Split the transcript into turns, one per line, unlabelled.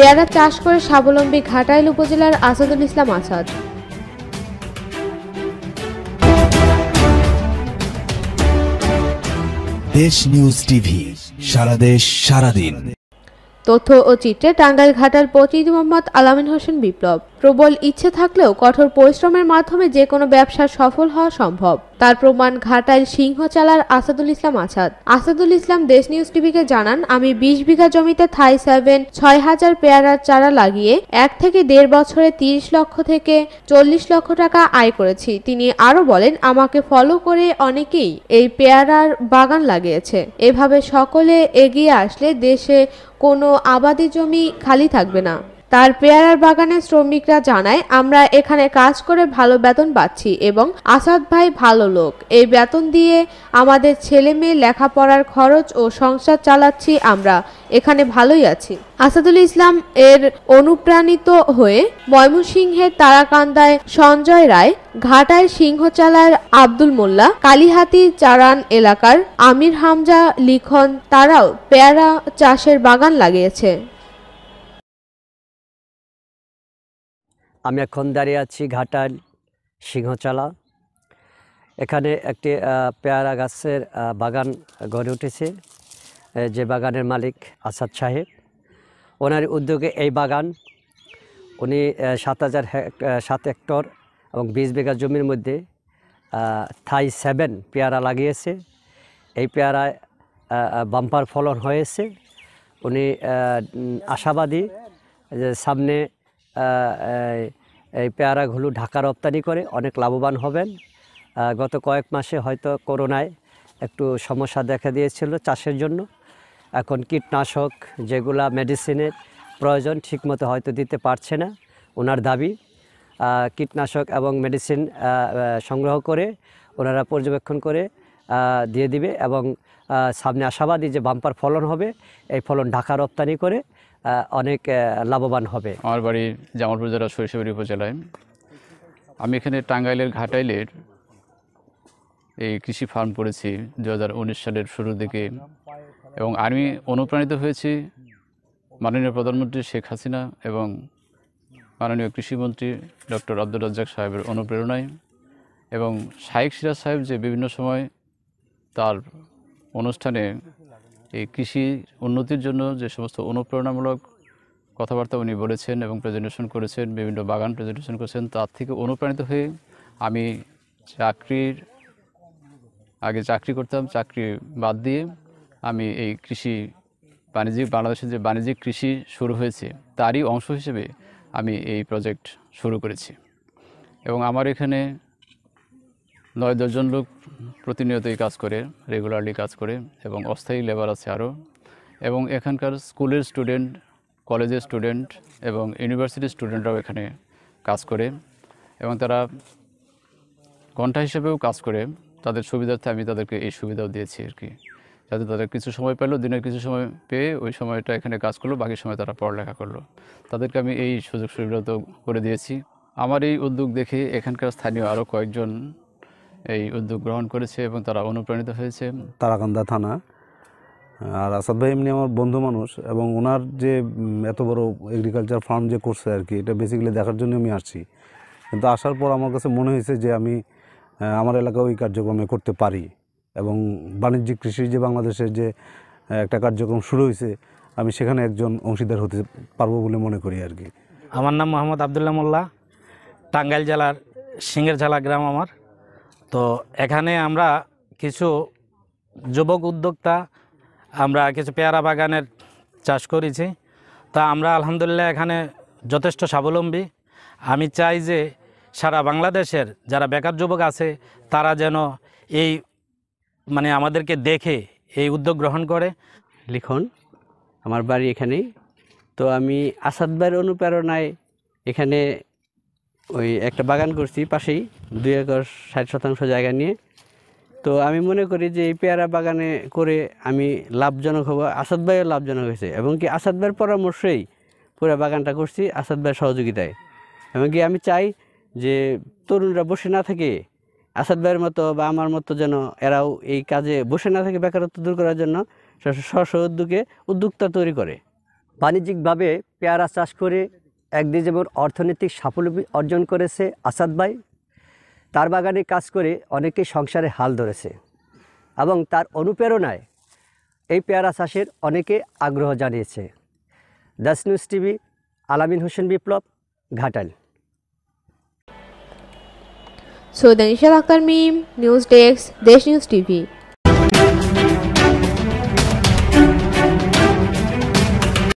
পেয়ারা চাষ করে স্বাবলম্বী ঘাটাইল উপজেলার আসাদুল ইসলাম আসাদ
দেশ নিউজ টিভি সারা দেশ দিন
তথ্য ও চিত্রে টাঙ্গাইল ঘাটার পচিদ মোহাম্মদ আলামিন হোসেন বিপ্লব প্রবল ইচ্ছে থাকলেও কঠোর পরিশ্রমের মাধ্যমে যে কোনো ব্যবসা সফল হওয়া সম্ভব তার প্রমাণ ঘাটাইল সিংহ চালার আসাদুল ইসলাম আসাদ আসাদুল ইসলাম দেশ নিউজ টিভিকে জানান আমি বিশ বিঘা জমিতে থাই সেভেন ছয় হাজার পেয়ারার চারা লাগিয়ে এক থেকে দেড় বছরে তিরিশ লক্ষ থেকে চল্লিশ লক্ষ টাকা আয় করেছি তিনি আরও বলেন আমাকে ফলো করে অনেকেই এই পেয়ারার বাগান লাগিয়েছে এভাবে সকলে এগিয়ে আসলে দেশে কোনো আবাদি জমি খালি থাকবে না তার পেয়ারার বাগানের শ্রমিকরা জানায় আমরা এখানে কাজ করে ভালো বেতন পাচ্ছি এবং আসাদ ভাই ভালো লোক এই বেতন দিয়ে আমাদের ছেলে মেয়ে লেখাপড়ার খরচ ও সংসার চালাচ্ছি আমরা এখানে ভালোই আছি আসাদুল ইসলাম এর অনুপ্রাণিত হয়ে ময়মনসিংহের তারাকান্দায় সঞ্জয় রায় ঘাটায় সিংহচালার আব্দুল মোল্লা কালিহাতি চারান এলাকার আমির হামজা লিখন তারাও পেয়ারা চাষের বাগান লাগিয়েছে
আমি এখন দাঁড়িয়ে আছি ঘাটাল সিংহচালা এখানে একটি পেয়ারা গাছের বাগান গড়ে উঠেছে যে বাগানের মালিক আসাদ সাহেব ওনার উদ্যোগে এই বাগান উনি সাত হাজার সাত হেক্টর এবং বিশ বিঘা জমির মধ্যে থাই সেভেন পেয়ারা লাগিয়েছে এই পেয়ারায় বাম্পার ফলন হয়েছে উনি আশাবাদী যে সামনে এই পেয়ারাগুলো ঢাকা রপ্তানি করে অনেক লাভবান হবেন গত কয়েক মাসে হয়তো করোনায় একটু সমস্যা দেখা দিয়েছিল চাষের জন্য এখন কীটনাশক যেগুলা মেডিসিনের প্রয়োজন ঠিকমতো হয়তো দিতে পারছে না ওনার দাবি কীটনাশক এবং মেডিসিন সংগ্রহ করে ওনারা পর্যবেক্ষণ করে দিয়ে দিবে এবং সামনে আশাবাদী যে বাম্পার ফলন হবে এই ফলন ঢাকা রপ্তানি করে অনেক
লাভবান হবে আমার বাড়ি জামালপুর জেলা সরিষাবাড়ি উপজেলায় আমি এখানে টাঙ্গাইলের ঘাটাইলের এই কৃষি ফার্ম করেছি দু সালের শুরুর দিকে এবং আমি অনুপ্রাণিত হয়েছি মাননীয় প্রধানমন্ত্রী শেখ হাসিনা এবং মাননীয় কৃষিমন্ত্রী ডক্টর আব্দুল রাজ্জাক সাহেবের অনুপ্রেরণায় এবং শাহেক সিরাজ সাহেব যে বিভিন্ন সময় তার অনুষ্ঠানে এই কৃষি উন্নতির জন্য যে সমস্ত অনুপ্রেরণামূলক কথাবার্তা উনি বলেছেন এবং প্রেজেন্টেশন করেছেন বিভিন্ন বাগান প্রেজেন্টেশন করেছেন তার থেকে অনুপ্রাণিত হয়ে আমি চাকরির আগে চাকরি করতাম চাকরি বাদ দিয়ে আমি এই কৃষি বাণিজ্যিক বাংলাদেশের যে বাণিজ্যিক কৃষি শুরু হয়েছে তারই অংশ হিসেবে আমি এই প্রজেক্ট শুরু করেছি এবং আমার এখানে নয় দশজন লোক প্রতিনিয়তই কাজ করে রেগুলারলি কাজ করে এবং অস্থায়ী লেবার আছে আরও এবং এখানকার স্কুলের স্টুডেন্ট কলেজের স্টুডেন্ট এবং ইউনিভার্সিটির স্টুডেন্টরাও এখানে কাজ করে এবং তারা ঘন্টা হিসেবেও কাজ করে তাদের সুবিধার্থে আমি তাদেরকে এই সুবিধাও দিয়েছি আর কি যাতে তাদের কিছু সময় পেলো দিনের কিছু সময় পেয়ে ওই সময়টা এখানে কাজ করলো বাকি সময় তারা পড়ালেখা করলো তাদেরকে আমি এই সুযোগ সুবিধা তো করে দিয়েছি আমার এই উদ্যোগ দেখে এখানকার স্থানীয় আরও কয়েকজন এই উদ্যোগ গ্রহণ করেছে এবং তারা অনুপ্রাণিত হয়েছে তারাকান্দা থানা আর আসাদ ভাই এমনি আমার বন্ধু মানুষ এবং ওনার যে এত বড় এগ্রিকালচার ফার্ম যে করছে আর কি এটা বেসিক্যালি দেখার জন্য আমি আসছি কিন্তু আসার পর আমার কাছে মনে হয়েছে যে আমি আমার এলাকায় ওই কার্যক্রমে করতে পারি এবং বাণিজ্যিক কৃষি যে বাংলাদেশের যে একটা কার্যক্রম শুরু হয়েছে আমি সেখানে একজন অংশীদার হতে পারবো বলে মনে করি আর কি আমার নাম মোহাম্মদ আবদুল্লাহ মোল্লা টাঙ্গাইল জেলার সিঙ্গেরঝালা গ্রাম আমার তো এখানে আমরা কিছু যুবক উদ্যোক্তা আমরা কিছু পেয়ারা বাগানের চাষ করেছি তা আমরা আলহামদুলিল্লাহ এখানে যথেষ্ট স্বাবলম্বী আমি চাই যে সারা বাংলাদেশের যারা বেকার যুবক আছে তারা যেন এই মানে আমাদেরকে দেখে এই উদ্যোগ গ্রহণ করে লিখন আমার বাড়ি এখানেই তো আমি
আসাদ অনুপ্রেরণায় এখানে ওই একটা বাগান করছি পাশেই দুই একর ষাট শতাংশ জায়গা নিয়ে তো আমি মনে করি যে এই পেয়ারা বাগানে করে আমি লাভজনক হব আসাদ ভাইও লাভজনক হয়েছে এবং কি আসাদ ভাইয়ের পরামর্শেই পুরো বাগানটা করছি আসাদ ভাইয়ের সহযোগিতায় এবং কি আমি চাই যে তরুণরা বসে না থাকে আসাদ ভাইয়ের মতো বা আমার মতো যেন এরাও এই কাজে বসে না থাকে বেকারত্ব দূর করার জন্য স্ব উদ্যোগে উদ্যোক্তা তৈরি করে বাণিজ্যিকভাবে পেয়ারা চাষ করে একদিকে যেমন অর্থনৈতিক সাফল্য অর্জন করেছে আসাদ ভাই তার বাগানে কাজ করে অনেকে সংসারে হাল ধরেছে এবং তার অনুপ্রেরণায় এই পেয়ারা চাষের অনেকে আগ্রহ জানিয়েছে Das news TV Alamin Hossain Biplob Ghatal
Saidanisha Akter Mim news desk Desh news TV